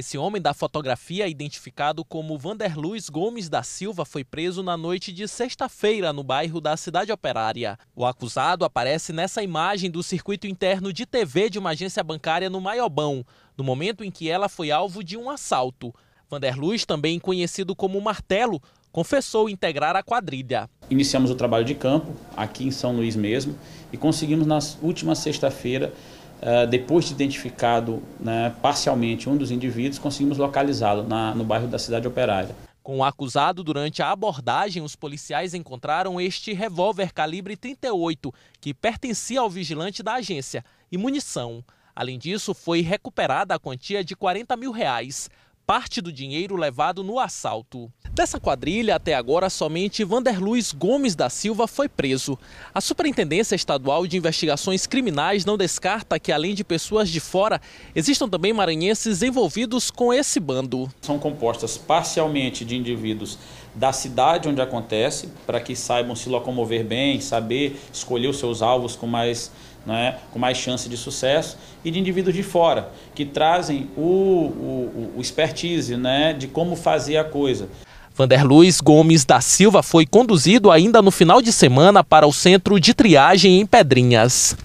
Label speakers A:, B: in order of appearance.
A: Esse homem da fotografia, é identificado como Vanderluiz Gomes da Silva, foi preso na noite de sexta-feira no bairro da Cidade Operária. O acusado aparece nessa imagem do circuito interno de TV de uma agência bancária no Maiobão, no momento em que ela foi alvo de um assalto. Vanderluiz, também conhecido como Martelo, confessou integrar a quadrilha.
B: Iniciamos o trabalho de campo, aqui em São Luís mesmo, e conseguimos na última sexta-feira eh, depois de identificado né, parcialmente um dos indivíduos, conseguimos localizá-lo no bairro da Cidade Operária. Com o acusado durante a abordagem,
A: os policiais encontraram este revólver calibre 38, que pertencia ao vigilante da agência, e munição. Além disso, foi recuperada a quantia de 40 mil reais parte do dinheiro levado no assalto. Dessa quadrilha, até agora, somente Vander Luiz Gomes da Silva foi preso. A Superintendência Estadual de Investigações Criminais não descarta que, além de pessoas de fora, existam também maranhenses envolvidos
B: com esse bando. São compostas parcialmente de indivíduos da cidade onde acontece, para que saibam se locomover bem, saber escolher os seus alvos com mais né, com mais chance de sucesso, e de indivíduos de fora, que trazem o, o, o expertise né, de como fazer a coisa.
A: Vander Luiz Gomes da Silva foi conduzido ainda no final de semana para o centro de triagem em Pedrinhas.